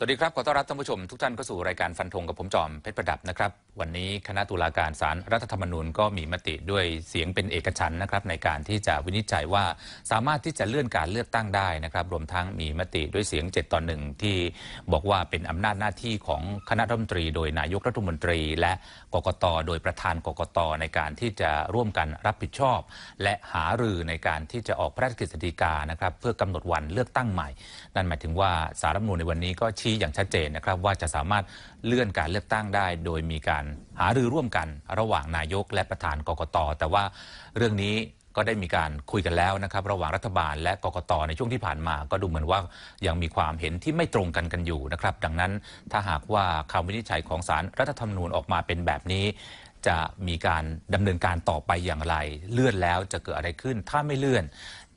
สวัสดีครับ ขอต้อนรับท่านผู้ชมทุกท่านเข้าสู่รายการฟันธงกับผมจอมเพชรประดับนะครับ วันนี้คณะตุลาการศาลรรัฐธรรมนูญก็มีมติด้วยเสียงเป็นเอกฉันนะครับ ในการที่จะวินิจฉัยว่าสามารถที่จะเลื่อนการเลือกตั้งได้นะครับ รวมทั้งมีมติด้วยเสียง 7ต่อหนึ่งที่บอกว่าเป็นอำนาจหน้าที่ของคณะรัฐมนตรีโดยนายกรัฐมนตรี และกกต โดยประธานกกตในการที่จะร่วมกันรับผิดชอบ และหารือในการที่จะออกพระราชกฤษฎีกานะครับเพื่อกำหนดวันเลือกตั้งใหม่ นั่นหมายถึงว่าสารรัฐมนูญในวันนี้ก็ชีี้อย่างชัดเจนนะครับว่าจะสามารถเลื่อนการเลือกตั้งได้ โดยมีการหารือร่วมกัน ระหว่างนายกและประธานกกต แต่ว่าเรื่องนี้ก็ได้มีการคุยกันแล้วนะครับระหว่างรัฐบาลและกกตในช่วงที่ผ่านมาก็ดูเหมือนว่ายังมีความเห็นที่ไม่ตรงกันกันอยู่นะครับดังนั้นถ้าหากว่าคำวินิจฉัยของสารรัฐธรรมนูญออกมาเป็นแบบนี้ จะมีการดำเนินการต่อไปอย่างไร เลื่อนแล้วจะเกิดอะไรขึ้น ถ้าไม่เลื่อน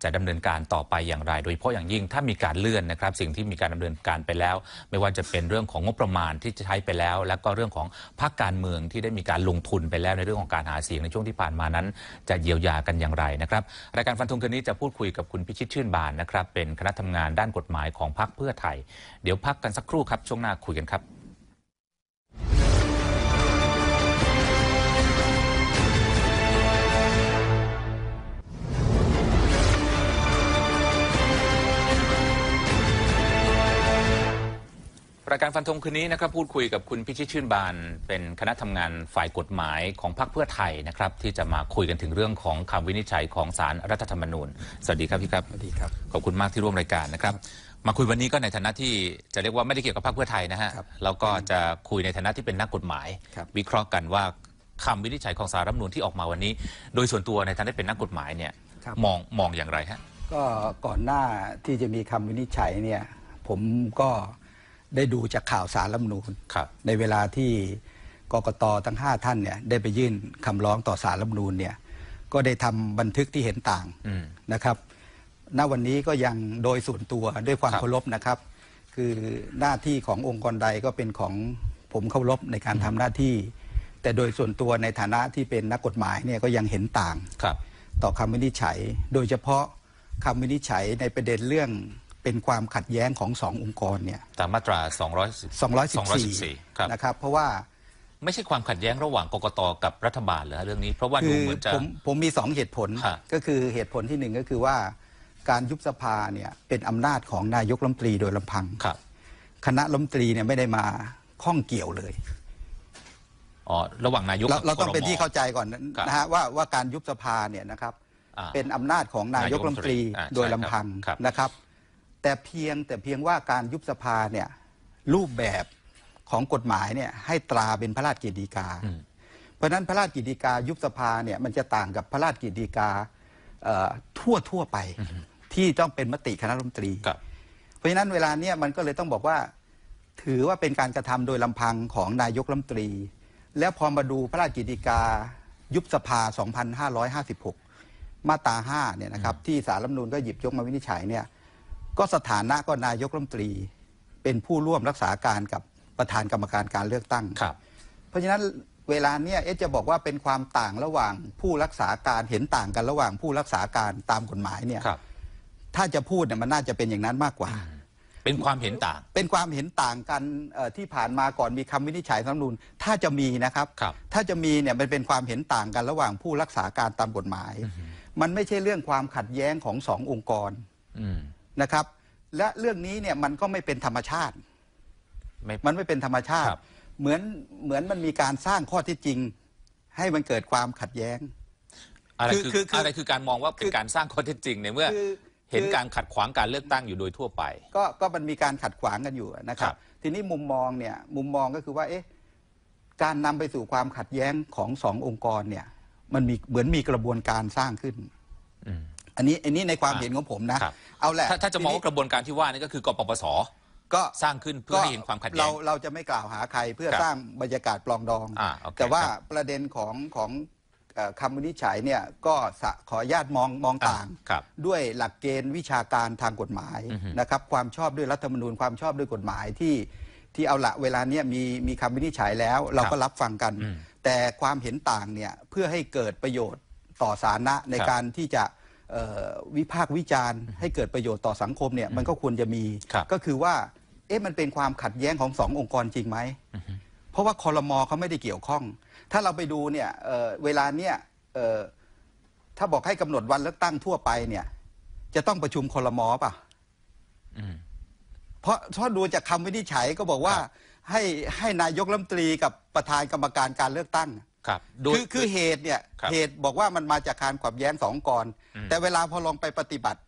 จะดำเนินการต่อไปอย่างไร โดยเฉพาะอย่างยิ่งถ้ามีการเลื่อนนะครับ สิ่งที่มีการดำเนินการไปแล้ว ไม่ว่าจะเป็นเรื่องของงบประมาณที่จะใช้ไปแล้ว และก็เรื่องของพรรคการเมืองที่ได้มีการลงทุนไปแล้ว ในเรื่องของการหาเสียงในช่วงที่ผ่านมานั้น จะเยียวยากันอย่างไรนะครับรายการฟันธงคืนนี้จะพูดคุยกับคุณพิชิตชื่นบานนะครับ เป็นคณะทำงานด้านกฎหมายของพรรคเพื่อไทยเดี๋ยวพักกันสักครู่ครับช่วงหน้าคุยกันครับรายการฟันธงคืนนี้นะครับพูดคุยกับคุณพิชิตชื่นบาน เป็นคณะทำงานฝ่ายกฎหมายของพรรคเพื่อไทยนะครับ ที่จะมาคุยกันถึงเรื่องของคำวินิจฉัยของสารรัฐธรรมนูญสวัสดีครับพี่ครับสวัสดีครับขอบคุณมากที่ร่วมรายการนะครับ มาคุยวันนี้ก็ในฐานะที่จะเรียกว่าไม่ได้เกี่ยวกับพรรคเพื่อไทยนะฮะแล้วก็จะคุยในฐานะที่เป็นนักกฎหมายวิเคราะห์กันว่าคำวินิจฉัยของสารรัฐธรรมนูญที่ออกมาวันนี้ โดยส่วนตัวในฐานะที่เป็นนักกฎหมายเนี่ยมองมองอย่างไรฮะก็ก่อนหน้าที่จะมีคำวินิจฉัยเนี่ย ผมก็ได้ดูจากข่าวสารรัฐมนูลในเวลาที่ กกตทั้ง 5 ท่านเนี่ย ได้ไปยื่นคำร้องต่อสารรัฐมนูลเนี่ย ก็ได้ทำบันทึกที่เห็นต่างนะครับ ณวันนี้ก็ยังโดยส่วนตัวด้วยความเคารพนะครับ คือหน้าที่ขององค์กรใดก็เป็นของผมเคารพในการทำหน้าที่ แต่โดยส่วนตัวในฐานะที่เป็นนักกฎหมายเนี่ยก็ยังเห็นต่างครับต่อคำวินิจฉัยโดยเฉพาะคำวินิจฉัยในประเด็นเรื่องเป็นความขัดแย้งของสององค์กรเนี่ยตามมาตรา 214 2 1อคริบนะครับ เพราะว่าไม่ใช่ความขัดแย้งระหว่างกกตกับรัฐบาลเหรอเรื่องนี้ เพราะว่าดูเหมือนจะผมผมมีสองเหตุผลก็คือเหตุผลที่หนึ่งก็คือว่าการยุบสภาเนี่ย เป็นอำนาจของนายกรัฐมนตรีโดยลำพังครับ คณะรัฐมนตรีเนี่ยไม่ได้มาข้องเกี่ยวเลยอ๋อระหว่างนายกเราต้องเป็นที่เข้าใจก่อนนะฮะว่าว่าการยุบสภาเนี่ยนะครับ เป็นอำนาจของนายกรัฐมนตรีโดยลำพังนะครับแต่เพียงแต่เพียงว่าการยุบสภาเนี่ยรูปแบบของกฎหมายเนี่ยให้ตราเป็นพระราชกิจดีกา เพราะฉะนั้นพระราชกิจดีกายุบสภาเนี่ยมันจะต่างกับพระราชกิจดีกาทั่วทั่วไปที่ต้องเป็นมติคณะรัฐมนตรีเพราะฉะนั้นเวลาเนี่ยมันก็เลยต้องบอกว่าถือว่าเป็นการกระทำโดยลำพังของนายกรัฐมนตรี แล้วพอมาดูพระราชกิจดีกายุบสภา 2556 มาตรา5เนี่ยนะครับที่สารรัฐมนูลก็หยิบยกมาวินิจฉัยเนี่ยก็สถานะก็นายกรัฐมนตรี เป็นผู้ร่วมรักษาการกับประธานกรรมการการเลือกตั้งครับ เพราะฉะนั้นเวลาเนี้ยเอจะบอกว่าเป็นความต่างระหว่างผู้รักษาการเห็นต่างกันระหว่างผู้รักษาการตามกฎหมายเนี่ยครับถ้าจะพูดเนี่ยมันน่าจะเป็นอย่างนั้นมากกว่า เป็นความเห็นต่าง เป็นความเห็นต่างกันที่ผ่านมาก่อนมีคำวินิจฉัยสำนูนถ้าจะมีนะครับครับ ถ้าจะมีเนี่ยมันเป็นความเห็นต่างกันระหว่างผู้รักษาการตามกฎหมาย มันไม่ใช่เรื่องความขัดแย้งของสององค์กรอืนะครับ และเรื่องนี้เนี่ยมันก็ไม่เป็นธรรมชาติมมันไม่เป็นธรรมชาติ เหมือนเหมือนมันมีการสร้างข้อที่จริง ให้มันเกิดความขัดแย้ง อะไรคือคอคออะไรคือการมองว่าเป็นการสร้างข้อที่จริงในเมื่ออเห็นการขัดขวางการเลือกตั้งอยู่โดยทั่วไป ก็ก็มันมีการขัดขวางกันอยู่นะครัรบทีนี้มุมมองเนี่ยมุมมองก็คือว่า เอ๊ะการนำไปสู่ความขัดแย้งของสององค์กรเนี่ย มันมีเหมือนมีกระบวนการสร้างขึ้นอือันนี้อันนี้ในความเห็นของผมนะเอาแหละถ้าจะมองกระบวนการที่ว่านี่ก็คือกปปสก็สร้างขึ้นเพื่อให้เห็นความขัดแย้งเราเราจะไม่กล่าวหาใครเพื่อสร้างบรรยากาศปลองดอง แต่ว่าประเด็นของของคำวินิจฉัยเนี่ยก็ขออนุญาตมองมองต่างด้วยหลักเกณฑ์วิชาการทางกฎหมายนะครับ ความชอบด้วยรัฐธรรมนูญความชอบด้วยกฎหมายที่ ที่เอาละเวลาเนี้ยมีมีคำวินิจฉัยแล้ว เราก็รับฟังกัน แต่ความเห็นต่างเนี่ยเพื่อให้เกิดประโยชน์ต่อสาระในการที่จะวิพากษ์วิจารณ์ ให้เกิดประโยชน์ต่อสังคมเนี่ย มันก็ควรจะมี ก็คือว่า เอ๊ะมันเป็นความขัดแย้งของสององค์กรจริงไหมเพราะว่าคอรมอเขาไม่ได้เกี่ยวข้อง ถ้าเราไปดูเนี่ยเเวลาเนี่ยถ้าบอกให้กำหนดวันเลือกตั้งทั่วไป เนี่ย จะต้องประชุมคอรมอป่ะเพราะถ้าดูจากคำวินิจฉัยก็บอกว่า ให้ให้นายกรัฐมนตรีกับประธานกรรมการการเลือกตั้งครับคือคือเหตุเนี่ยเหตุบอกว่ามันมาจากการขับแย้งสองกรอแต่เวลาพอลองไปปฏิบัติ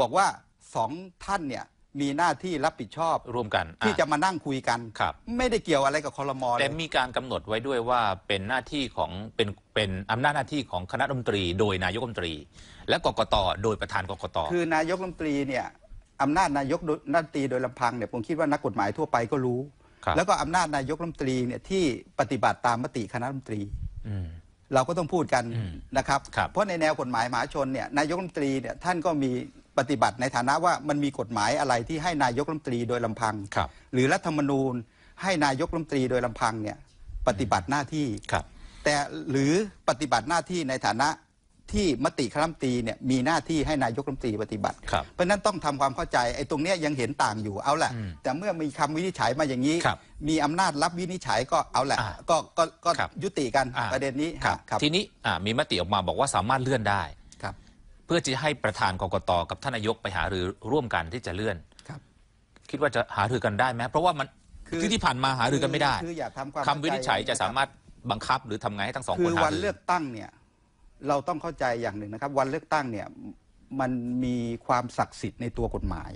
บอกว่าสองท่านเนี่ยมีหน้าที่รับผิดชอบร่วมกัน ที่จะมานั่งคุยกันครับไม่ได้เกี่ยวอะไรกับคอรมอเลแต่มีการกำหนดไว้ด้วยว่าเป็นหน้าที่ของ เป็นเป็นอำนาจหน้าที่ของคณะรัฐมนตรี โดยนายกรัฐมนตรี และกกตโดยประธานกกตคือนายกรัฐมนตรีเนี่ยอำนาจนายกรัฐมนตรีโดยลำพังเนี่ยผมคิดว่านักกฎหมายทั่วไปก็รู้แล้วก็อำนาจนายกรัฐมนตรีเนี่ยที่ปฏิบัติตามมติคณะรัฐมนตรีเราก็ต้องพูดกันนะครับ เพราะในแนวกฎหมายมหาชนเนี่ยนายกรัฐมนตรีเนี่ยท่านก็มีปฏิบัติในฐานะว่ามันมีกฎหมายอะไรที่ให้นายกรัฐมนตรีโดยลำพังรหรือรัฐธรรมนูญ ให้นายกรัฐมนตรีโดยลำพังเนี่ยปฏิบัติหน้าที่ครับ แต่หรือปฏิบัติหน้าที่ในฐานะที่มติคณะรัฐมนตรีเนี่ยมีหน้าที่ให้นายกรัฐมนตรีปฏิบัติเพราะนั้นต้องทำความเข้าใจไอ้ตรงเนี้ยยังเห็นต่างอยู่เอาแหละ แต่เมื่อมีคำวินิจฉัยมาอย่างนี้มีอำนาจรับวินิจฉัยก็เอาแหละก็ก็ก็ยุติกันประเด็นนี้ครับ ทีนี้มีมติออกมาบอกว่าสามารถเลื่อนได้เพื่อจะให้ประธานกกตกับท่านนายกไปหารือร่วมกันที่จะเลื่อนครับ คิดว่าจะหารือกันได้ไหมเพราะว่ามันคือที่ผ่านมาหารือกันไม่ได้คืออยากทำความคำวินิจฉัยจะสามารถบังคับหรือทำไงให้ทั้งสองคคืนอหาวันรือเลือกตั้งเนี่ยเราต้องเข้าใจอย่างหนึ่งนะครับวันเลือกตั้งเนี่ยมันมีความศักดิ์สิทธิ์ในตัวกฎหมาย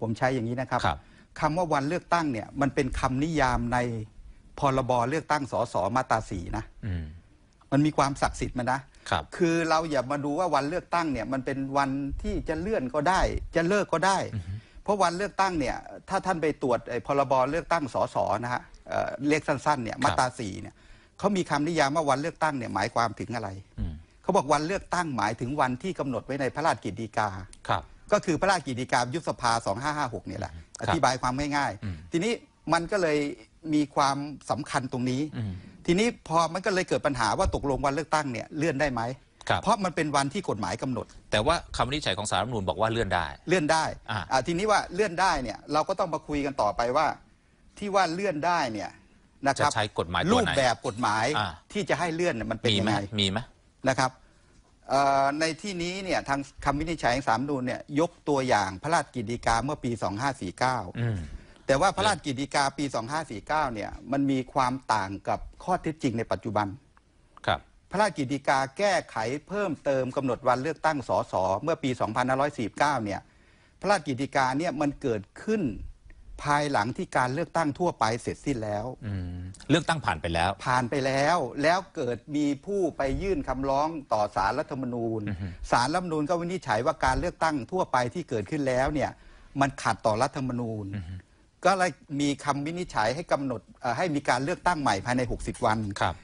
ผมใช้อย่างนี้นะครับครบคำว่าวันเลือกตั้งเนี่ยมันเป็นคำนิยามใน พรบเลือกตั้งสสมาตราสีนะมันมีความศักดิ์สิทธิ์มันนะคคือเราอย่ามาดูว่าวันเลือกตั้งเนี่ยมันเป็นวันที่จะเลื่อนก็ได้ จะเลิกก็ได้ เพราะวันเลือกตั้งเนี่ยถ้าท่านไปตรวจไอ้พรบเลือกตั้งสสนะฮะเลขเรียกสั้นๆเนี่ยมาตราสี่เนี่ยเขามีคำนิยามว่าวันเลือกตั้ง เนี่ย หมาย ความ ถึงอะไรเขาบอก วันเลือกตั้ง หมาย ถึงวันที่กำหนดไว้ในพระราชกิจดีกาครับก็คือพระราชกิจดีกา ยุบสภา 2556 เนี่ยแหละ อธิบายความ ง่าย ๆ ทีนี้ มันก็เลยมีความสำคัญ ตรงนี้ทีนี้พอ มัน ก็เลย เกิด ปัญหา ว่าตกลงวันเลือกตั้ง เนี่ย เลื่อนได้ไหมเพราะ มัน เป็นวันที่ กฎหมายกำหนด แต่ว่าคำวินิจฉัยของสารรัฐมนูลบอกว่าเลื่อนได้ เลื่อน ได้ทีนี้ ว่า เลื่อน ได้เนี่ยเราก็ต้องมาคุยกันต่อไปว่าที่ว่าเลื่อนได้เนี่ยนะครับจะใช้กฎหมายตัวไหนรูปแบบกฎหมายที่จะให้เลื่อนมันเป็นยังไมไงมีไหมนะครับในที่นี้เนี่ยทางคำวินิจฉัยสามนูนเนี่ยยกตัวอย่างพระราชกิจดีกาเมื่อปี 2549อแต่ว่าพระราชกิจดีกาปี 2549เนี่ยมันมีความต่างกับข้อเท็จจริงในปัจจุบัน ครับ พระราชกิจดีกาแก้ไขเพิ่มเติมกำหนดวันเลือกตั้งสสเมื่อปี 2549เนี่ย พระราชกิจดีกาเนี่ยมันเกิดขึ้นภายหลังที่การเลือกตั้งทั่วไปเสร็จสิ้นแล้วเลือกตั้งผ่านไปแล้ว ผ่านไปแล้ว แล้วเกิดมีผู้ไปยื่นคำร้องต่อศาลรรัฐธรรมนูญศาลรรัฐธรรมนูญก็วินิจฉัยว่าการเลือกตั้งทั่วไปที่เกิดขึ้นแล้ว เนี่ย มันขัดต่อรัฐธรรมนูญก็เลยมีคำวินิจฉัยให้กำหนดให้มีการเลือกตั้งใหม่ภายใน60วันครับ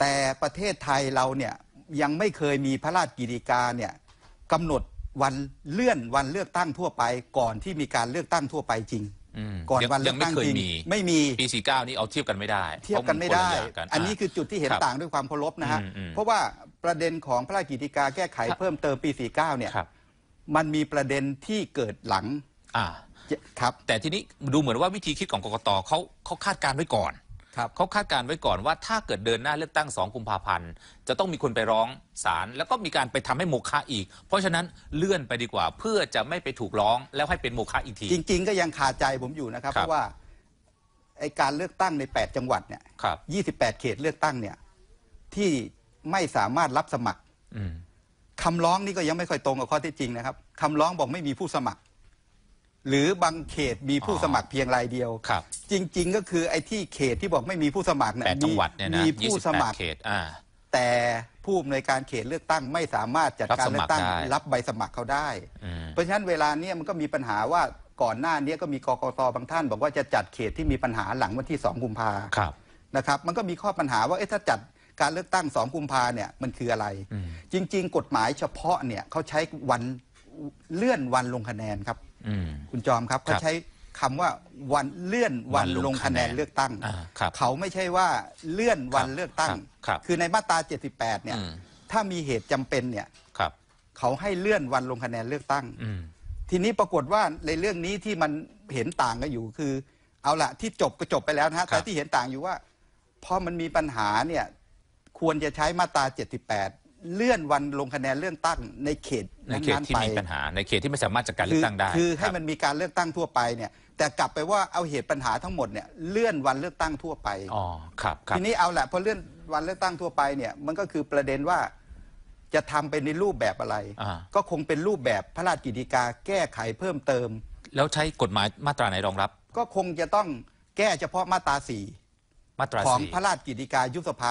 แต่ประเทศไทยเราเนี่ยยังไม่เคยมีพระราชกิจกาเนี่ยกำหนดวันเลื่อนวันเลือกตั้งทั่วไป ก่อนที่มีการเลือกตั้งทั่วไปจริงก่อนวันเลือกตั้งจริงไม่มีปี้านี้เอาเทียบกันไม่ได้ เทียบกันไม่ได้ อันนี้คือจุดที่เห็นต่างด้วยความเคารพนะฮะเพราะว่าประเด็นของพระราชกิจการแก้ไขเพิ่มเติมปีี่เนี่ยมันมีประเด็นที่เกิดหลังครับแต่ทีนี้ดูเหมือนว่าวิธีคิดของกกตเขาเขาคาดการไว้ก่อนเขาคาดการไว้ก่อนว่าถ้าเกิดเดินหน้าเลือกตั้ง 2 กุมภาพันธ์จะต้องมีคนไปร้องศาลแล้วก็มีการไปทำให้โมฆะอีก เพราะฉะนั้นเลื่อนไปดีกว่า เพื่อจะไม่ไปถูกร้องแล้วให้เป็นโมฆะอีกที จริง ๆ ก็ยังคาใจผมอยู่นะครับเพราะว่าไอการเลือกตั้งใน 8 จังหวัดเนี่ยยี่สิบแปดเขตเลือกตั้งเนี่ยที่ไม่สามารถรับสมัครคำร้องนี่ก็ยังไม่ค่อยตรงกับข้อเท็จจริงนะครับ คำร้องบอกไม่มีผู้สมัครหรือบางเขตมีผู้สมัครเพียงรายเดียวครับ จริง ๆก็คือ ไอ้ที่เขตที่บอกไม่มีผู้สมัครแปดจังหวัดเนี่ยนะมีผู้สมัครเขตอ่าแต่ผู้อำนวยการเขตเลือกตั้งไม่สามารถจัดการเลือกตั้งรับใบสมัครเขาได้ เพราะฉะนั้นเวลาเนี้ยมันก็มีปัญหาว่าก่อนหน้านี้ก็มีกกตบางท่าน บอกว่าจะจัดเขตที่มีปัญหาหลังวันที่2กุมภาครับ นะครับ มันก็มีข้อปัญหาว่าเอ๊ะถ้าจัดการเลือกตั้ง2กุมภาเนี่ยมันคืออะไร จริงๆ กฎหมายเฉพาะเนี่ยเขาใช้วันเลื่อนวันลงคะแนนครับคุณจอมครับเขาใช้คำว่าวันเลื่อนวันลงคะแนนเลือกตั้ง เขาไม่ใช่ว่าเลื่อนวันเลือกตั้ง คือในมาตรา78เนี่ย ถ้ามีเหตุจำเป็นเนี่ยเขาให้เลื่อนวันลงคะแนนเลือกตั้งทีนี้ปรากฏว่าในเรื่องนี้ที่มันเห็นต่างกันอยู่คือเอาละที่จบก็จบไปแล้วนะะแต่ที่เห็นต่างอยู่ว่าพอมันมีปัญหาเนี่ยควรจะใช้มาตรา78เลื่อนวันลงคะแนน เลื่อนตั้งในเขตในเขตที่มีปัญหาในเขตที่ไม่สามารถจัดการเลือกตั้งได้ คือให้มันมีการเลือกตั้งทั่วไปเนี่ยแต่กลับไปว่าเอาเหตุปัญหาทั้งหมดเนี่ยเลื่อนวันเลือกตั้งทั่วไปอ๋อครับทีนี้เอาแหละพอเลื่อนวันเลือกตั้งทั่วไปเนี่ยมันก็คือประเด็นว่าจะทำเป็นในรูปแบบอะไร ก็คงเป็นรูปแบบพระราชกิจการแก้ไขเพิ่มเติม แล้วใช้กฎหมายมาตราไหนรองรับ ก็คงจะต้องแก้เฉพาะมาตราสี่ของพระราชกิจการยุบสภา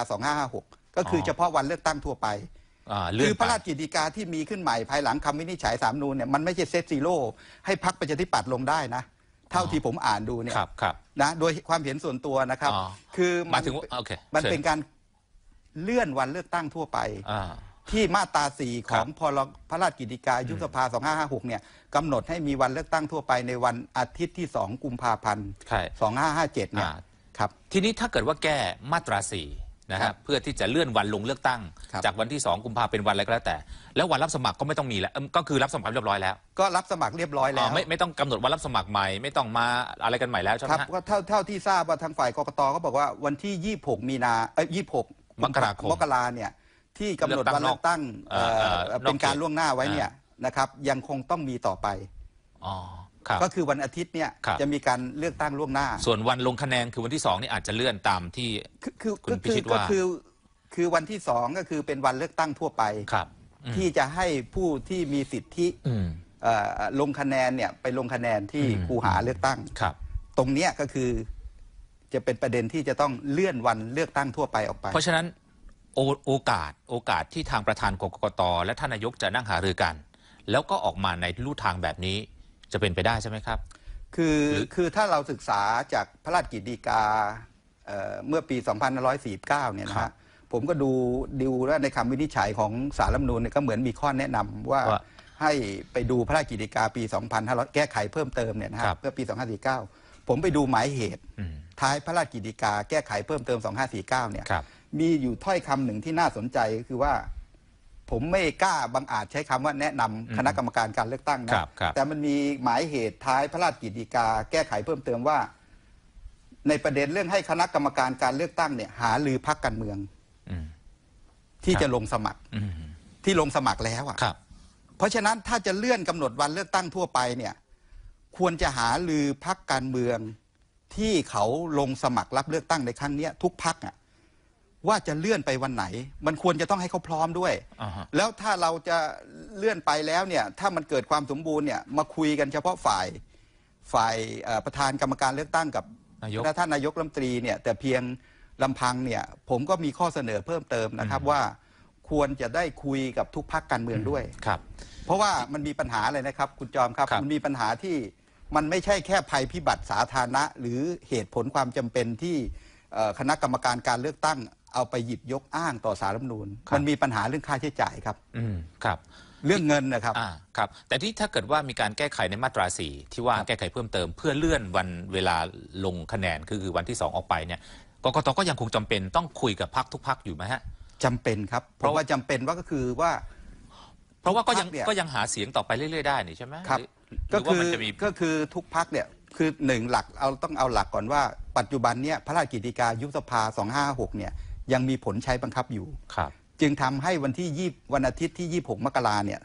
2556ก็คือเฉพาะวันเลือกตั้งทั่วไปคือพระราชกิจกาที่มีขึ้นใหม่ภายหลังคำวินิจฉัยสามนูนเนี่ยมันไม่ใช่เซตซีโร่ให้พักประชาธิปัตย์ลงได้นะ เท่าที่ผมอ่านดูเนี่ยครับครับนะโดยความเห็นส่วนตัวนะครับ คือมันมันเป็นการเลื่อนวันเลือกตั้งทั่วไปที่มาตราสี่ของพรพระราชกิจกายุสภา2556เนี่ยกำหนดให้มีวันเลือกตั้งทั่วไปในวันอาทิตย์ที่สองกุมภาพันธ์ใช่2557เนี่ยครับ ทีนี้ถ้าเกิดว่าแก้มาตราสี่นะครับเพื่อที่จะเลื่อนวันลงเลือกตั้ง จากวันที่ 2กุมภาเป็นวันอะไรก็แล้วแต่ แล้ววันรับสมัครก็ไม่ต้องมีแล้ว ก็คือรับสมัครเรียบร้อยแล้วก็รับสมัครเรียบร้อยแล้ว ไม่ไม่ต้องกำหนดวันรับสมัครใหม่ไม่ต้องมาอะไรกันใหม่แล้วใช่ไหมครับก็เท่าเท่าที่ทราบว่าทางฝ่ายกกตก็บอกว่าวันที่ 26 มีนาเอ้ยีหกมกราคมมกราเนี่ยที่กำหนดวันเลือกตั้งเเป็นการล่วงหน้าไว้เนี่ยนะครับ ยังคงต้องมีต่อไปอ๋อก็คือวันอาทิตย์เนี่ยจะมีการเลือกตั้งล่วงหน้า ส่วนวันลงคะแนนคือวันที่สองนี่อาจจะเลื่อนตามที่คุณพิชิตว่าคือคือวันที่สองก็คือเป็นวันเลือกตั้งทั่วไปครับ ที่จะให้ผู้ที่มีสิทธิ ลงคะแนนเนี่ยไปลงคะแนนที่คูหาเลือกตั้งครับ ตรงเนี้ยก็คือจะเป็นประเด็นที่จะต้องเลื่อนวันเลือกตั้งทั่วไปออกไป เพราะฉะนั้นโอกาสโอกาสที่ทางประธานกกตและท่านนายกจะนั่งหารือกัน แล้วก็ออกมาในรูทางแบบนี้จะเป็นไปได้ใช่ไหมครับ คือ คือถ้าเราศึกษาจากพระราชกิจดีกาเเมื่อปี 2549 เนี่ยนะฮะผมก็ดูดูแลในคำวินิจฉัยของสารรัฐมนูลก็เหมือนมีข้อแนะนำว่าให้ไปดูพระราชกิจดีกาปี 2500แก้ไขเพิ่มเติมเนี่ยนะฮะเพื่อปี 2549 ผมไปดูหมายเหตุท้ายพระราชกิจดีกาแก้ไขเพิ่มเติม 2549 เนี่ย มีอยู่ถ้อยคำหนึ่งที่น่าสนใจคือว่าผมไม่กล้าบังอาจใช้คำว่าแนะนำคณะกรรมการการเลือกตั้งนะแต่มันมีหมายเหตุท้ายพระราชกิจดีกาแก้ไขเพิ่มเติมว่า ในประเด็นเรื่องให้คณะกรรมการการเลือกตั้งเนี่ย หาลือพักการเมืองที่จะลงสมัครที่ลงสมัครแล้วอ่ะเพราะฉะนั้นถ้าจะเลื่อนกำหนดวันเลือกตั้งทั่วไปเนี่ย ควรจะหาลือพักการเมือง ที่เขาลงสมัครรับเลือกตั้งในครั้งนี้ย ทุกพักอ่ะว่าจะเลื่อนไปวันไหน มันควรจะต้องให้เขาพร้อมด้วย uh huh. แล้วถ้าเราจะเลื่อนไปแล้วเนี่ยถ้ามันเกิดความสมบูรณ์เนี่ยมาคุยกันเฉพาะฝ่ายฝ่ายประธานกรรมการเลือกตั้งกับนายกท่านนายกรัฐมนตรีเนี่ยแต่เพียงลำพังเนี่ยผมก็มีข้อเสนอเพิ่มเติมนะครับว่าควรจะได้คุยกับทุกพักการเมืองด้วยครับเพราะว่ามันมีปัญหาอะไรนะครับคุณจอมครับรบมันมีปัญหาที่มันไม่ใช่แค่ภัยพิบัติสาธารณะหรือเหตุผลความจำเป็นที่คณะกรรมการการเลือกตั้งเอาไปหยิบยกอ้างต่อสารรัฐมนูลมันมีปัญหาเรื่องค่าใช้จ่ายครับ อืมครับ เรื่องเงินนะครับอ่าครับ แต่ที่ถ้าเกิดว่ามีการแก้ไขในมาตราสี่ที่ว่าแก้ไขเพิ่มเติมเพื่อเลื่อนวันเวลาลงคะแนนคือวันที่สองออกไปเนี่ยกกตก็ยังคงจำเป็นต้องคุยกับพักทุกพักอยู่ไหมฮะจำเป็นครับ เพราะว่าจำจำเป็นว่าก็คือว่า เพราะว่าก็ยังก็ยังหาเสียงต่อไปเรื่อยๆได้นี่ใช่ไหมครับก็คือก็คือทุกพักเนี่ยคือหนึ่งหลักเอาต้องเอาหลักก่อนว่าปัจจุบันเนี่ยพระราชกิจการยุบสภา256เนี่ยยังมีผลใช้บังคับอยู่ ครับ จึงทำให้วันที่ยี่วันอาทิตย์ที่ยี่หกมกราเนี่ย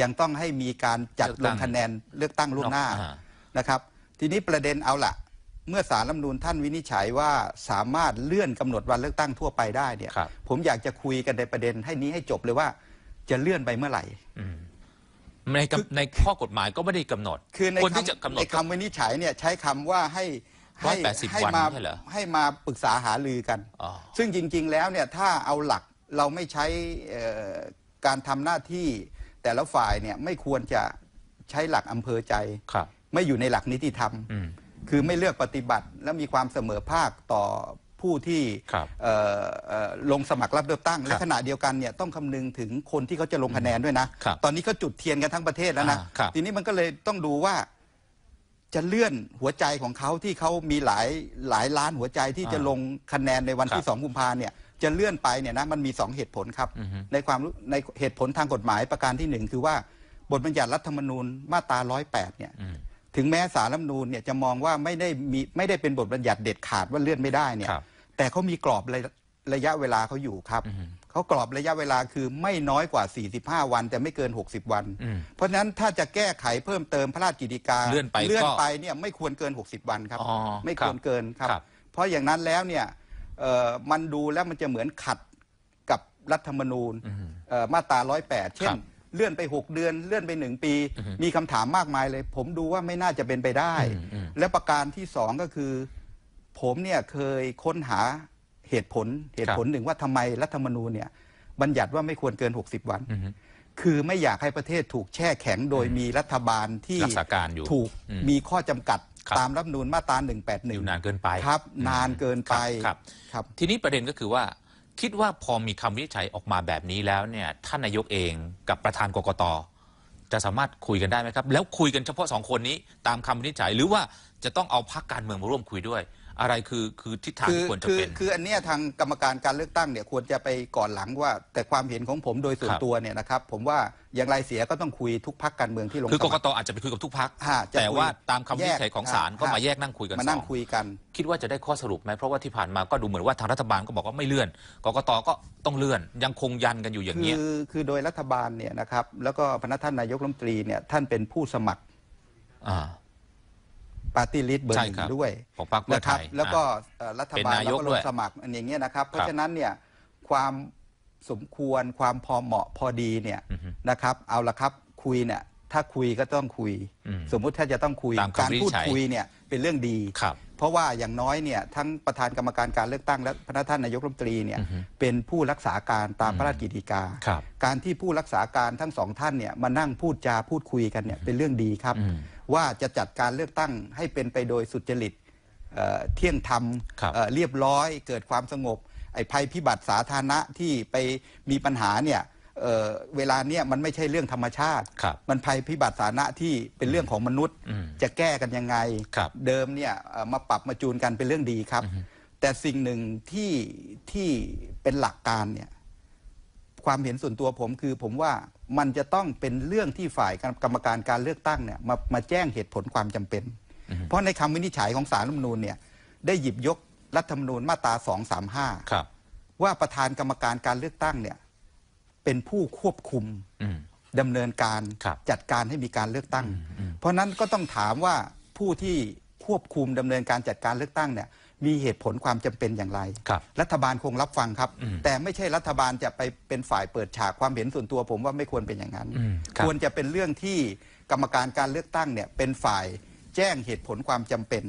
ยังต้องให้มีการจัดลงคะแนนเลือกตั้งล่วงหน้านะครับ ทีนี้ประเด็นเอาละเมื่อสารรัฐมนูลท่านวินิจฉัยว่าสามารถเลื่อนกำหนดวันเลือกตั้งทั่วไปได้เนี่ย ผมอยากจะคุยกันในประเด็นให้นี้ให้จบเลยว่า จะเลื่อนไปเมื่อไหร่ในในข้อกฎหมายก็ไม่ได้กำหนด คือในคนที่จะกำหนคำดในคำวินิจฉัยเนี่ย ใช้คำว่าให้ให้180ให้มาใหให้มาปรึกษาหารือกัน ซึ่งจริง ๆแล้วเนี่ยถ้าเอาหลักเราไม่ใช้การทำหน้าที่ แต่ละฝ่ายเนี่ยไม่ควรจะใช้หลักอำเภอใจครับไม่อยู่ในหลักนิติธรรมมคือไม่เลือกปฏิบัติและมีความเสมอภาคต่อผู้ที่ลงสมัครรับเลือกตั้งและขณะเดียวกันเนี่ย ต้องคำนึงถึงคนที่เขาจะลงคะแนนด้วยนะ ตอนนี้เขาจุดเทียนกันทั้งประเทศแล้วนะทีนี้มันก็เลยต้องดูว่าจะเลื่อนหัวใจของเขาที่เขามีหลายหลายล้านหัวใจที่จะลงคะแนนในวันที่สองกุมภาเนี่ยจะเลื่อนไปเนี่ยนะมันมีสองเหตุผลครับในความในเหตุผลทางกฎหมายประการที่หนึ่งคือว่าบทบัญญัติรัฐธรรมนูญมาตราร้อยแปดเนี่ยถึงแม้สารรัฐมนูญเนี่ยจะมองว่าไม่ได้มีไม่ได้เป็นบทบัญญัติเด็ดขาดว่าเลื่อนไม่ได้เนี่ยแต่เขามีกรอบระยะเวลาเขาอยู่ครับเขากรอบระยะเวลาคือไม่น้อยกว่า 45 วัน แต่ไม่เกิน 60 วัน เพราะฉะนั้นถ้าจะแก้ไขเพิ่มเติมพระราชกิจการเลื่อนไปเลื่อนไปเนี่ย ไม่ควรเกิน 60 วันครับ ไม่ควรเกินครับ เพราะอย่างนั้นแล้วเนี่ยมันดูแล้วมันจะเหมือนขัดกับรัฐธรรมนูญมาตรา 108 เช่นเลื่อนไป 6 เดือน เลื่อนไป 1 ปี มีคำถามมากมายเลยผมดูว่าไม่น่าจะเป็นไปได้และประการที่2ก็คือ ผมเนี่ยเคยค้นหาเหตุผลเหตุผลหนึ่งว่าทำไมรัฐธรรมนูญเนี่ยบัญญัติว่าไม่ควรเกิน 60 วัน คือไม่อยากให้ประเทศถูกแช่แข็งโดยมีรัฐบาลที่รักษาการอยู่ถูก มีข้อจำกัด ตามรัฐนูลมาตรา181อยู่นานเกินไปครับ นานเกินไปครับครับ ทีนี้ประเด็นก็คือว่าคิดว่าพอมีคำวิจัยออกมาแบบนี้แล้วเนี่ยท่านนายกเองกับประธานกกตจะสามารถคุยกันได้ไหมครับ แล้วคุยกันเฉพาะสองคนนี้ ตามคำวินิจฉัยหรือว่าจะต้องเอาพักการเมืองมาร่วมคุยด้วยอะไรคือคือทิศทางควรจะเป็นคืออันเนี้ยทางกรรมการการเลือกตั้งเนี่ย ควรจะไปก่อนหลังว่า แต่ความเห็นของผมโดยส่วนตัวเนี่ยนะครับผมว่าอย่างไรเสียก็ต้องคุยทุกพักการเมืองที่ลงคือกรกตอาจจะไปคุยกับทุกพัก แต่ว่าตามคำวินิจฉัยของศาลก็มาแยกนั่งคุยกันมานั่งคุยกัน คิดว่าจะได้ข้อสรุปไหมเพราะว่าที่ผ่านมาก็ดูเหมือนว่าทางรัฐบาลก็บอกว่าไม่เลื่อนกกตก็ต้องเลื่อน ยังคงยันกันอยู่อย่างนี้คือคือโดยรัฐบาลเนี่ยนะครับแล้วก็พนักท่านนายกรัฐมนตรีเนี่ยท่านเป็นผู้สมัครปาร์ตี้ลิสต์เบอร์หนึ่งด้วยนะครับแล้วก็รัฐบาลาแล้วก็ลงสมัครอันอย่างเงี้ยนะครับ เพราะฉะนั้นเนี่ยความสมควรความพอเหมาะพอดีเนี่ยนะครับ เอาละครับคุยเนี่ยถ้าคุยก็ต้องคุย สมมุติถ้าจะต้องคุยยการพูดคุยเนี่ยเป็นเรื่องดีครับเพราะว่าอย่างน้อยเนี่ยทั้งประธานกรรมการการเลือกตั้งและพระท่านนายกรัฐมนตรีเนี่ยเป็นผู้รักษาการตามพระราชกฤษฎีกา การที่ผู้รักษาการทั้งสองท่านเนี่ยมานั่งพูดจาพูดคุยกันเนี่ย เป็นเรื่องดีครับ ว่าจะจัดการเลือกตั้งให้เป็นไปโดยสุจริตเที่ยงธรรมเรียบร้อยเกิดความสงบไอ้ภัยพิบัติสาธารณะที่ไปมีปัญหาเนี่ยเวลาเนี้ยมันไม่ใช่เรื่องธรรมชาติ มันภัยพิบัติสาธารณะที่เป็นเรื่องของมนุษย์จะแก้กันยังไง เดิมเนี่ยมาปรับมาจูนกันเป็นเรื่องดีครับ แต่สิ่งหนึ่งที่ที่เป็นหลักการเนี่ย ความเห็นส่วนตัวผมคือผมว่ามันจะต้องเป็นเรื่องที่ฝ่ายกรรมการการเลือกตั้งเนี่ยมามาแจ้งเหตุผลความจำเป็น เพราะในคำวินิจฉัยของสารรัฐมนูลเนี่ยได้หยิบยกรัฐธรรมนูญมาตราสสองามห้าว่าประธานกรรมการการเลือกตั้งเนี่ยเป็นผู้ควบคุมดำเนินการรจัดการให้มีการเลือกตั้ง เพราะนั้นก็ต้องถามว่าผู้ที่ควบคุมดำเนินการจัดการเลือกตั้งเนี่ยมีเหตุผลความจำเป็นอย่างไรรัฐบาลคงรับฟังครับ แต่ไม่ใช่รัฐบาลจะไปเป็นฝ่ายเปิดฉากความเห็นส่วนตัวผมว่าไม่ควรเป็นอย่างนั้น ควรจะเป็นเรื่องที่กรรมการการเลือกตั้งเนี่ยเป็นฝ่ายแจ้งเหตุผลความจำเป็น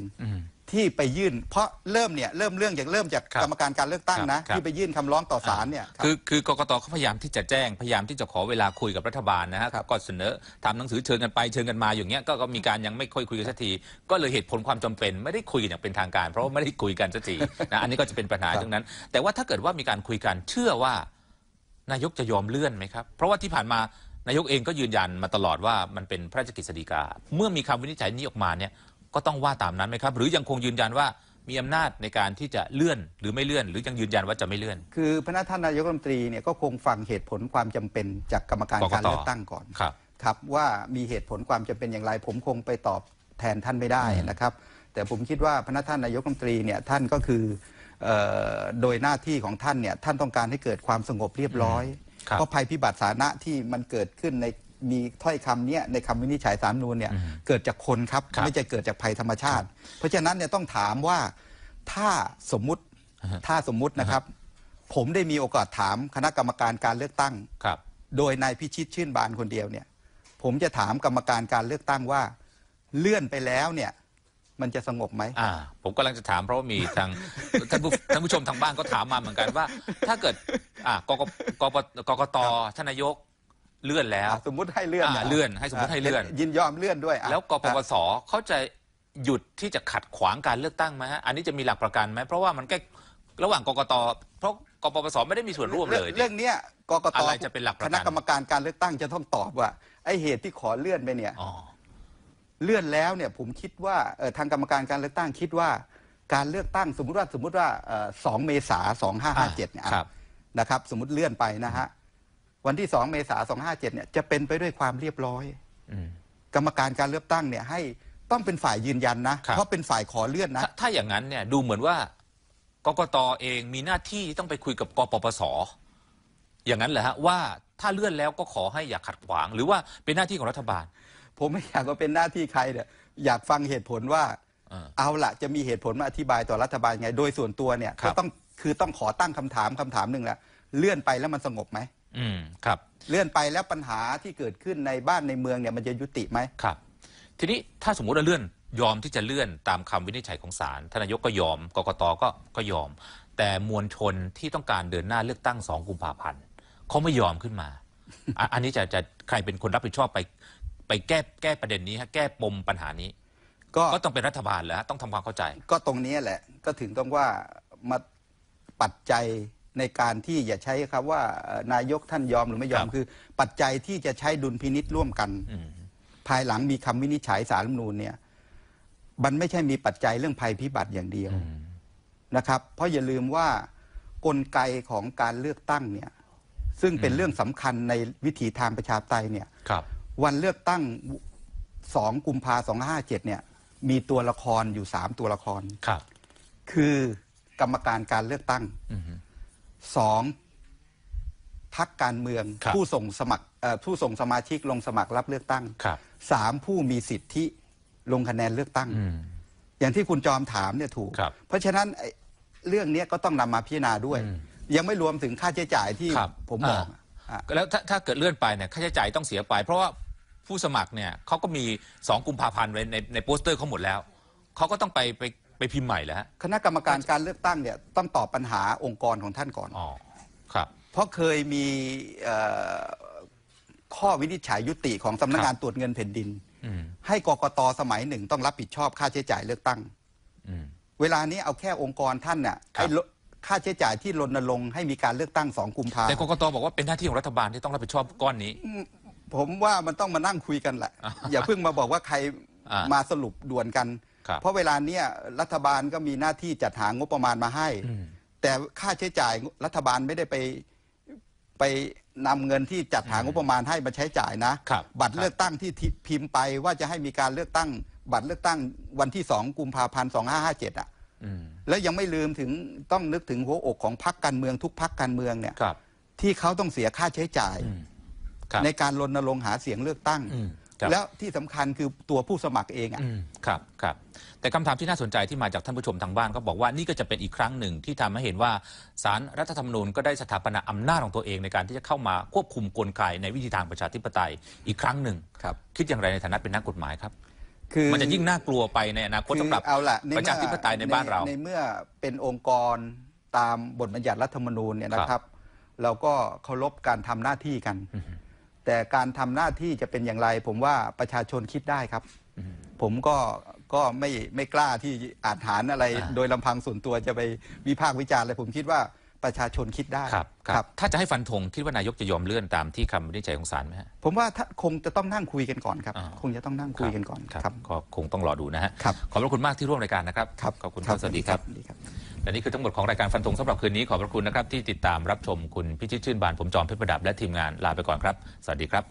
ที่ไปยื่นเพราะเริ่มเนี่ยเริ่มเรื่องอย่างเริ่มจากกรรมการการเลือกตั้งนะที่ไปยื่นคำร้องต่อศาลเนี่ยคือคือกกตเขาพยายามที่จะแจ้งพยายามที่จะขอเวลาคุยกับรัฐบาลนะครับก็เสนอทำหนังสือเชิญกันไปเชิญกันมาอย่างเงี้ยก็มีการยังไม่ค่อยคุยกันสักที ก็เลยเหตุผลความจำเป็น ไม่ได้คุยอย่างเป็นทางการ เพราะไม่ได้คุยกันสักทีนะอันนี้ก็จะเป็นปัญหาตรงนั้น แต่ว่าถ้าเกิดว่ามีการคุยกันเชื่อว่า นายกจะยอมเลื่อนไหมครับเพราะว่าที่ผ่านมานายกเองก็ยืนยันมาตลอดว่ามันเป็นพระราชกฤษฎีกาเมื่อมีคำวินิจฉัยนี้ออกมาเนี่ยก็ต้องว่าตามนั้นไหมครับหรือยังคงยืนยันว่ามีอำนาจในการที่จะเลื่อนหรือไม่เลื่อนหรือ ยังยืนยันว่าจะไม่เลื่อนคือพนักท่านนายกรัฐมนตรีเนี่ยก็คงฟังเหตุผลความจำเป็นจากกรรมการการเลือกตั้งก่อนครับครับ ว่ามีเหตุผลความจำเป็นอย่างไร ผมคงไปตอบแทนท่านไม่ได้นะครับ แต่ผมคิดว่าพนักท่านนายกรัฐมนตรีเนี่ยท่านก็คือโดยหน้าที่ของท่านเนี่ยท่านต้องการให้เกิดความสงบเรียบร้อยเพราะภัยพิบัติสาธารณะที่มันเกิดขึ้นในมีถ้อยคำเนี้ยในคำวินิจฉัยสารนูนเนี่ยเกิดจากคนครับรบไม่ใช่เกิดจากภัยธรรมชาติ เพราะฉะนั้นเนี่ยต้องถามว่าถ้าสมมุติถ้าสมมุตินะครับ ผมได้มีโอกาสถามคณะกรรมการการเลือกตั้งครับ โดยนายพิชิตชื่นบานคนเดียวเนี่ย ผมจะถามกรรมการการเลือกตั้งว่า เลื่อนไปแล้วเนี่ย มันจะสงบไหมอ่า ผมกำลังจะถามเพราะว่ามีทางท่านผู้ท่านผู้ชมทางบ้านก็ถามมาเหมือนกันว่า ถ้าเกิดอ่ากกกกกตท่านนายกเลื่อนแล้วสมมติให้เลื่อนอเลื่อน ให้สมมุติให้เลื่อน ยินยอมเลื่อนด้วย แล้วกปปสเขาจะหยุดที่จะขัดขวางการเลือกตั้งไหมฮะ อันนี้จะมีหลักประกันไหม เพราะว่ามันใกล้ระหว่างกกต เพราะกปปสไม่ได้มีส่วนร่วมเลย เรื่องเนี้ยกกตอะไรจะเป็นหลักประกัคณะกรรมการการเลือกตั้งจะต้องตอบว่าไอ้เหตุที่ขอเลื่อนไปเนี่ย เลื่อนแล้วเนี่ย ผมคิดว่าทางกรรมการการเลือกตั้งคิดว่าการเลือกตั้ง สมมติว่าสมมติว่าอ2เมษา2557เนี่ยนะครับ สมมติเลื่อนไปนะฮะวันที่สองเมษาสองห้าเจ็ดเนี่ยจะเป็นไปด้วยความเรียบร้อยกรรมการการเลือกตั้งเนี่ย ให้ต้องเป็นฝ่ายยืนยันนะเพราะเป็นฝ่ายขอเลื่อนนะ ถ้าอย่างนั้นเนี่ยดูเหมือนว่ากกตเอง มีหน้าที่ต้องไปคุยกับกปปสอย่างนั้นเหรอฮะ ว่าถ้าเลื่อนแล้วก็ขอให้อย่าขัดขวาง หรือว่าเป็นหน้าที่ของรัฐบาล ผมไม่อยากว่าเป็นหน้าที่ใครเนี่ยอยากฟังเหตุผลว่าเอาละจะมีเหตุผลมาอธิบายต่อรัฐบาลไงโดยส่วนตัวเนี่ยก็ต้องคือต้องขอตั้งคำถามคำถามหนึ่งและเลื่อนไปแล้วมันสงบไหมอืมครับเลื่อนไปแล้วปัญหาที่เกิดขึ้นในบ้านในเมืองเนี่ย มันจะยุติไหมครับ ทีนี้ถ้าสมมติเราเลื่อนยอมที่จะเลื่อนตามคำวินิจฉัยของศาลทนายกก็ยอมกกตก็ก็ยอม แต่มวลชนที่ต้องการเดินหน้าเลือกตั้งสองกุมภาพันธ์เขาไม่ยอมขึ้นมาอันนี้จะจะใครเป็นคนรับผิดชอบไปไปแก้แก้ประเด็นนี้ฮะแก้ปมปัญหานี้ ก็ก็ต้องเป็นรัฐบาลแล้วต้องทำความเข้าใจ ก็ตรงนี้แหละ ก็ถึงต้องว่ามาปัจจัยในการที่อย่าใช้ครับว่า นายกท่านยอมหรือไม่ยอมคือ ปัจจัยที่จะใช้ดุลพินิษร่วมกันภายหลังมีคำวินิจฉัยสารรัฐมนูลเนี่ย มันไม่ใช่มีปัจจัยเรื่องภัยพิบัติอย่างเดียวนะครับ เพราะอย่าลืมว่ากลไกของการเลือกตั้งเนี่ย ซึ่งเป็นเรื่องสำคัญในวิถีทางประชาธิปไตยเนี่ย ครับ วันเลือกตั้งสองกุมภาสองห้าเจ็ดเนี่ย มีตัวละครอยู่สามตัวละครครับ คือกรรมการการเลือกตั้ง อสองพักการเมืองผู้ส่งสมัครผู้ส่งสมาชิกลงสมัครรับเลือกตั้งสามผู้มีสิทธิลงคะแนนเลือกตั้งออย่างที่คุณจอมถามเนี่ยถูก เพราะฉะนั้นเรื่องนี้ก็ต้องนำมาพิจารณาด้วย ยังไม่รวมถึงค่าใช้จ่ายที่ ผมบอกอแล้วถ้าถ้าเกิดเลื่อนไปเนี่ยค่าใช้จ่ายต้องเสียไป เพราะว่าผู้สมัครเนี่ยเขาก็มีสองกุมภาพันธ์ไว้ในในโปสเตอร์เขาหมดแล้วเขาก็ต้องไปไปไปพิมพ์ใหม่แล้วคณะกรรมการการเลือกตั้งเนี่ย ต้องตอบปัญหาองค์กรของท่านก่อนอ๋อครับเพราะเคยมีข้อวินิจฉัยยุติของสำนักงานตรวจเงินแผ่นดินให้กกตสมัยหนึ่งต้องรับผิดชอบค่าใช้จ่ายเลือกตั้งเวลานี้เอาแค่องค์กรท่านน่ะค่าใช้จ่ายที่รณรงค์ให้มีการเลือกตั้งสองกุมภาแต่กกตบอกว่าเป็นหน้าที่ของรัฐบาลที่ต้องรับผิดชอบก้อนนี้ผมว่ามันต้องมานั่งคุยกันแหละอย่าเพิ่งมาบอกว่าใครมาสรุปด่วนกันเพราะเวลาเนี้ยรัฐบาลก็มีหน้าที่จัดหางบประมาณมาให้แต่ค่าใช้จ่ายรัฐบาลไม่ได้ไปไปนำเงินที่จัดหางบประมาณให้มาใช้จ่ายนะบบัตรเลือกตั้งที่พิมพ์ไปว่าจะให้มีการเลือกตั้ง บัตรเลือกตั้งวันที่สองกุมภาพันธ์สองห้าห้าเจ็ดอ่ะแล้วยังไม่ลืมถึงต้องนึกถึงหัวอกของพรรคการเมืองทุกพรรคการเมืองเนี่ยที่เขาต้องเสียค่าใช้จ่ายในการรณรงค์หาเสียงเลือกตั้งแล้วที่สำคัญคือตัวผู้สมัครเองอ่ะครับครับ แต่คำถามที่น่าสนใจที่มาจากท่านผู้ชมทางบ้านก็บอกว่านี่ก็จะเป็นอีกครั้งหนึ่ง ที่ทำให้เห็นว่าสารรัฐธรรมนูญก็ได้สถาปนาอำนาจของตัวเองในการที่จะเข้ามาควบคุมกลไกในวิธีทางประชาธิปไตยอีกครั้งหนึ่ง ครับ คิดอย่างไรในฐานะเป็นนักกฎหมายครับ คือมันจะยิ่งน่ากลัวไปในอนาคตสำหรับประชาธิปไตยในบ้านเราในเมื่อเป็นองค์กรตามบทบัญญัติรัฐธรรมนูญเนี่ยนะครับ เราก็เคารพการทำหน้าที่กันแต่การทำหน้าที่จะเป็นอย่างไร ผมว่าประชาชนคิดได้ครับ ผมก็ก็ไม่ไม่กล้าที่อาจหารอะไร โดยลำพังส่วนตัวจะไปวิพากษ์วิจารณ์เลยผมคิดว่าประชาชนคิดได้ครับครับ ถ้าจะให้ฟันธงคิดว่านายกจะยอมเลื่อนตามที่คำวินิจฉัยของศาลไหมผมว่าถ้าคงจะต้องนั่งคุยกันก่อนครับ คงจะต้องนั่งคุยกันก่อน ครับ ก็คงต้องรอดูนะฮะ ขอบพระคุณมากที่ร่วมรายการนะครับ ขอบคุณครับ สวัสดีครับ และนี่คือทั้งหมดของรายการฟันธงสำหรับคืนนี้ ขอบพระคุณนะครับที่ติดตามรับชมคุณพิชิตชื่นบานผมจอมเพชรประดับและทีมงานลาไปก่อนครับ สวัสดีครับ